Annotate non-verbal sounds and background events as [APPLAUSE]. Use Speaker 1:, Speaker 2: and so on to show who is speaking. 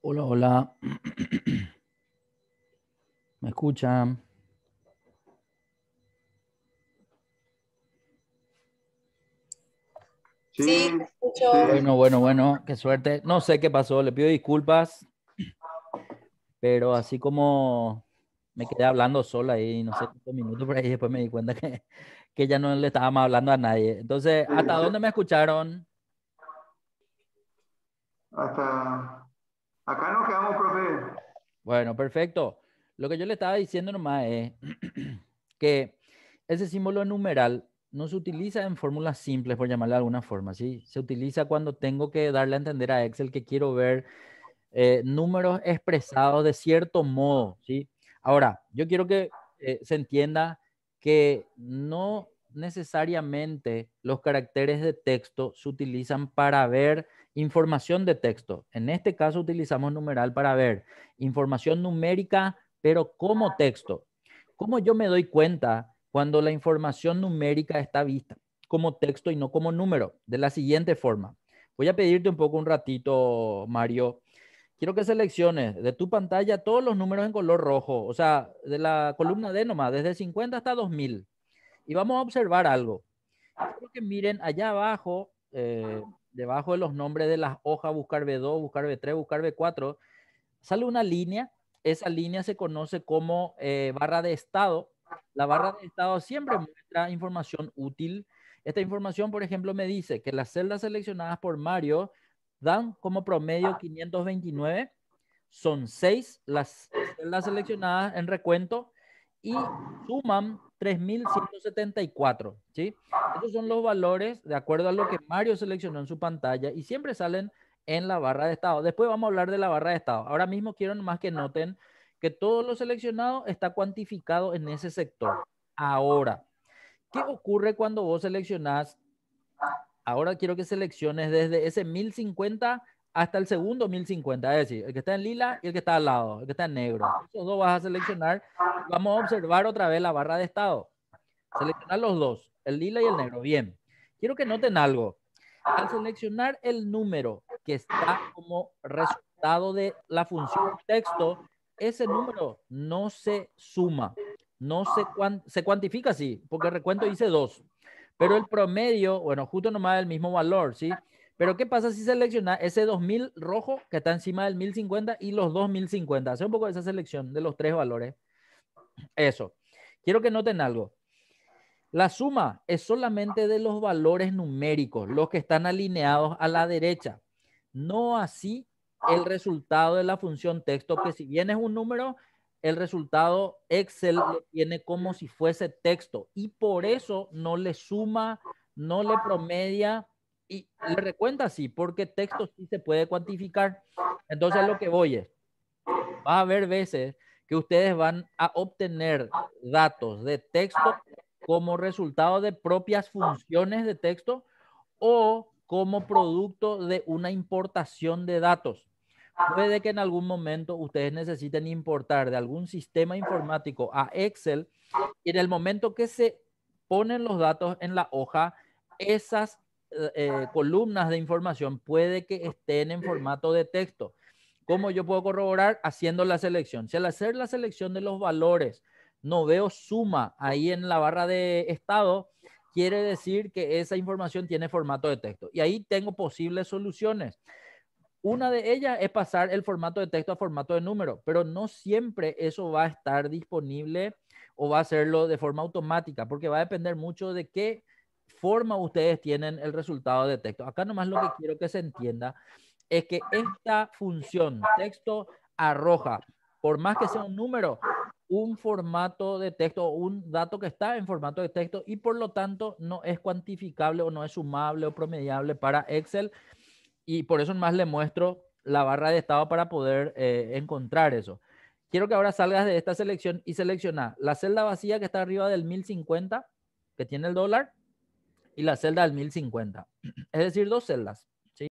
Speaker 1: Hola, hola. [CLEARS THROAT] ¿Me escuchan? Sí, escucho. Bueno, bueno, bueno, qué suerte. No sé qué pasó, le pido disculpas, pero así como me quedé hablando sola ahí, no sé cuántos minutos por ahí, después me di cuenta que, que ya no le estábamos hablando a nadie. Entonces, ¿hasta dónde me escucharon? Hasta Acá nos quedamos, profe. Bueno, perfecto. Lo que yo le estaba diciendo nomás es [CLEARS THROAT] que ese símbolo numeral no se utiliza en fórmulas simples, por llamarle de alguna forma, ¿sí? Se utiliza cuando tengo que darle a entender a Excel que quiero ver eh, números expresados de cierto modo, ¿sí? Ahora, yo quiero que eh, se entienda que no necesariamente los caracteres de texto se utilizan para ver Información de texto. En este caso utilizamos numeral para ver información numérica, pero como texto. ¿Cómo yo me doy cuenta cuando la información numérica está vista como texto y no como número? De la siguiente forma. Voy a pedirte un poco un ratito, Mario. Quiero que selecciones de tu pantalla todos los números en color rojo, o sea, de la columna de nomás, desde 50 hasta 2000. Y vamos a observar algo. Quiero que miren allá abajo eh, debajo de los nombres de las hojas, buscar B2, buscar B3, buscar B4, sale una línea, esa línea se conoce como eh, barra de estado. La barra de estado siempre muestra información útil. Esta información, por ejemplo, me dice que las celdas seleccionadas por Mario dan como promedio 529, son seis las celdas seleccionadas en recuento y suman 3.174, ¿sí? Esos son los valores de acuerdo a lo que Mario seleccionó en su pantalla y siempre salen en la barra de estado. Después vamos a hablar de la barra de estado. Ahora mismo quiero más que noten que todo lo seleccionado está cuantificado en ese sector. Ahora, ¿qué ocurre cuando vos seleccionás? Ahora quiero que selecciones desde ese 1050 hasta el segundo 1050, es decir, el que está en lila y el que está al lado, el que está en negro. Esos dos vas a seleccionar. Vamos a observar otra vez la barra de estado. Seleccionar los dos, el lila y el negro. Bien. Quiero que noten algo. Al seleccionar el número que está como resultado de la función texto, ese número no se suma, no se, se cuantifica así, porque el recuento dice dos. pero el promedio, bueno, justo nomás el mismo valor, ¿sí? Pero ¿qué pasa si selecciona ese 2000 rojo que está encima del 1050 y los 2050? Hace un poco de esa selección de los tres valores. Eso. Quiero que noten algo. La suma es solamente de los valores numéricos, los que están alineados a la derecha. No así el resultado de la función texto, que si bien es un número, el resultado Excel tiene como si fuese texto y por eso no le suma, no le promedia y le recuenta sí, porque texto sí se puede cuantificar. Entonces lo que voy es, va a haber veces que ustedes van a obtener datos de texto como resultado de propias funciones de texto o como producto de una importación de datos. Puede que en algún momento ustedes necesiten importar de algún sistema informático a Excel y en el momento que se ponen los datos en la hoja, esas eh, eh, ah. columnas de información puede que estén en formato de texto. ¿Cómo yo puedo corroborar? Haciendo la selección. Si al hacer la selección de los valores no veo suma ahí en la barra de estado, quiere decir que esa información tiene formato de texto. Y ahí tengo posibles soluciones. Una de ellas es pasar el formato de texto a formato de número, pero no siempre eso va a estar disponible o va a hacerlo de forma automática, porque va a depender mucho de qué forma ustedes tienen el resultado de texto. Acá nomás lo que quiero que se entienda es que esta función texto arroja, por más que sea un número, un formato de texto, un dato que está en formato de texto y por lo tanto no es cuantificable o no es sumable o promediable para Excel. Y por eso más le muestro la barra de estado para poder eh, encontrar eso. Quiero que ahora salgas de esta selección y selecciona la celda vacía que está arriba del 1050, que tiene el dólar, y la celda del 1050. [CLEARS THROAT] Es decir, dos celdas.